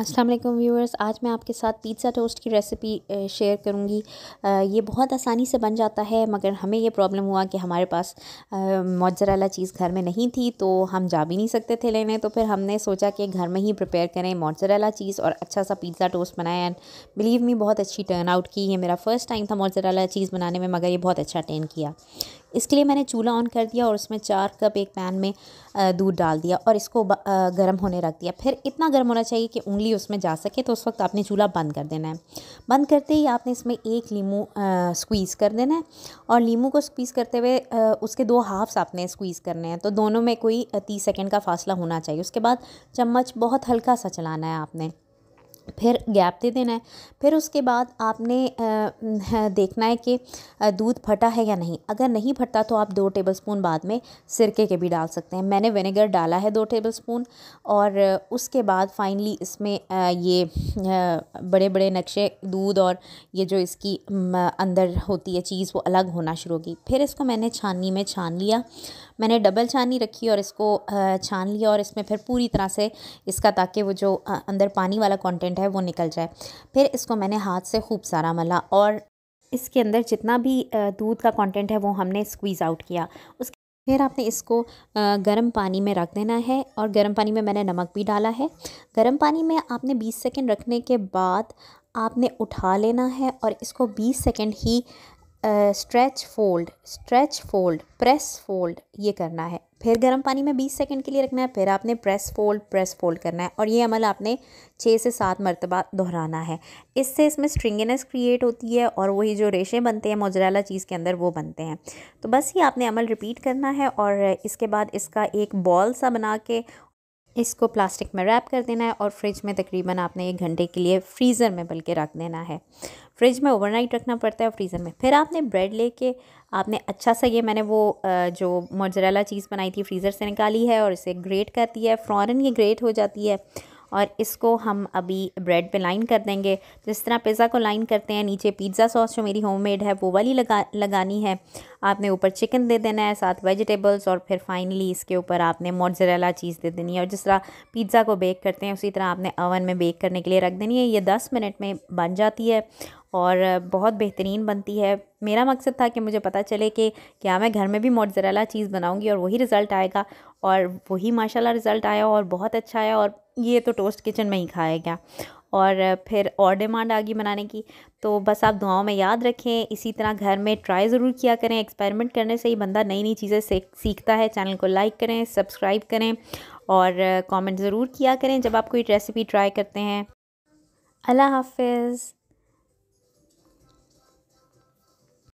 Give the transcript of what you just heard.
अस्सलाम वालेकुम व्यूअर्स आज मैं आपके साथ पिज़्ज़ा टोस्ट की रेसिपी शेयर करूँगी ये बहुत आसानी से बन जाता है मगर हमें ये प्रॉब्लम हुआ कि हमारे पास मोजरेला चीज़ घर में नहीं थी तो हम जा भी नहीं सकते थे लेने तो फिर हमने सोचा कि घर में ही प्रिपेयर करें मोजरेला चीज़ और अच्छा सा पिज़्ज़ा टोस्ट बनाया एंड बिलीव मी बहुत अच्छी टर्न आउट की ये मेरा फ़र्स्ट टाइम था मोजरेला चीज़ बनाने में मगर ये बहुत अच्छा टर्न किया इसके लिए मैंने चूल्हा ऑन कर दिया और उसमें चार कप एक पैन में दूध डाल दिया और इसको गर्म होने रख दिया फिर इतना गर्म होना चाहिए कि उंगली उसमें जा सके तो उस वक्त आपने चूल्हा बंद कर देना है बंद करते ही आपने इसमें एक लीमू स्क्वीज़ कर देना है और लीमू को स्क्वीज़ करते हुए उसके दो हाफ्स आपने स्क्वीज़ करने हैं तो दोनों में कोई तीस सेकेंड का फासला होना चाहिए उसके बाद चम्मच बहुत हल्का सा चलाना है आपने फिर गैप दे देना है फिर उसके बाद आपने देखना है कि दूध फटा है या नहीं अगर नहीं फटता तो आप दो टेबलस्पून बाद में सिरके के भी डाल सकते हैं मैंने विनेगर डाला है दो टेबलस्पून और उसके बाद फाइनली इसमें ये बड़े बड़े नक्शे दूध और ये जो इसकी अंदर होती है चीज़ वो अलग होना शुरू होगी फिर इसको मैंने छाननी में छान लिया मैंने डबल छानी रखी और इसको छान लिया और इसमें फिर पूरी तरह से इसका ताकि वो जो अंदर पानी वाला कॉन्टेंट इसेंट है वो निकल जाए फिर इसको मैंने हाथ से खूब सारा मला और इसके अंदर जितना भी दूध का कंटेंट है वो हमने स्क्वीज़ आउट किया उसके फिर आपने इसको गर्म पानी में रख देना है और गर्म पानी में मैंने नमक भी डाला है गर्म पानी में आपने 20 सेकेंड रखने के बाद आपने उठा लेना है और इसको 20 सेकेंड ही stretch fold stretch fold press fold ये करना है फिर गर्म पानी में 20 सेकंड के लिए रखना है फिर आपने प्रेस फोल्ड प्रेस फोल्ड करना है और ये अमल आपने छः से सात मरतबा दोहराना है इससे इसमें स्ट्रिंगनेस क्रिएट होती है और वही जो रेशे बनते हैं मोजरेला चीज़ के अंदर वो बनते हैं तो बस ये आपने अमल रिपीट करना है और इसके बाद इसका एक बॉल सा बना के इसको प्लास्टिक में रैप कर देना है और फ्रिज में तकरीबन आपने एक घंटे के लिए फ्रीज़र में बल्कि रख देना है फ्रिज में ओवरनाइट रखना पड़ता है फ्रीज़र में फिर आपने ब्रेड लेके आपने अच्छा सा ये मैंने वो जो मोजरेला चीज़ बनाई थी फ्रीज़र से निकाली है और इसे ग्रेट कर दिया है फ़ौरन ये ग्रेट हो जाती है और इसको हम अभी ब्रेड पे लाइन कर देंगे जिस तो तरह पिज़्ज़ा को लाइन करते हैं नीचे पिज़्ज़ा सॉस जो मेरी होममेड है वो वाली लगा लगानी है आपने ऊपर चिकन दे देना है साथ वेजिटेबल्स और फिर फाइनली इसके ऊपर आपने मोजरेला चीज़ दे देनी है और जिस तरह पिज़्ज़ा को बेक करते हैं उसी तरह आपने अवन में बेक करने के लिए रख देनी है ये दस मिनट में बन जाती है और बहुत बेहतरीन बनती है मेरा मकसद था कि मुझे पता चले कि क्या मैं घर में भी मोटरला चीज़ बनाऊंगी और वही रिज़ल्ट आएगा और वही माशाल्लाह रिज़ल्ट आया और बहुत अच्छा आया और ये तो टोस्ट किचन में ही खाया गया और फिर और डिमांड आ गई बनाने की तो बस आप दुआओं में याद रखें इसी तरह घर में ट्राई ज़रूर किया करें एक्सपेरिमेंट करने से ही बंदा नई नई चीज़ें सीखता है चैनल को लाइक करें सब्सक्राइब करें और कमेंट ज़रूर किया करें जब आप कोई रेसिपी ट्राई करते हैं अल्लाह हाफिज़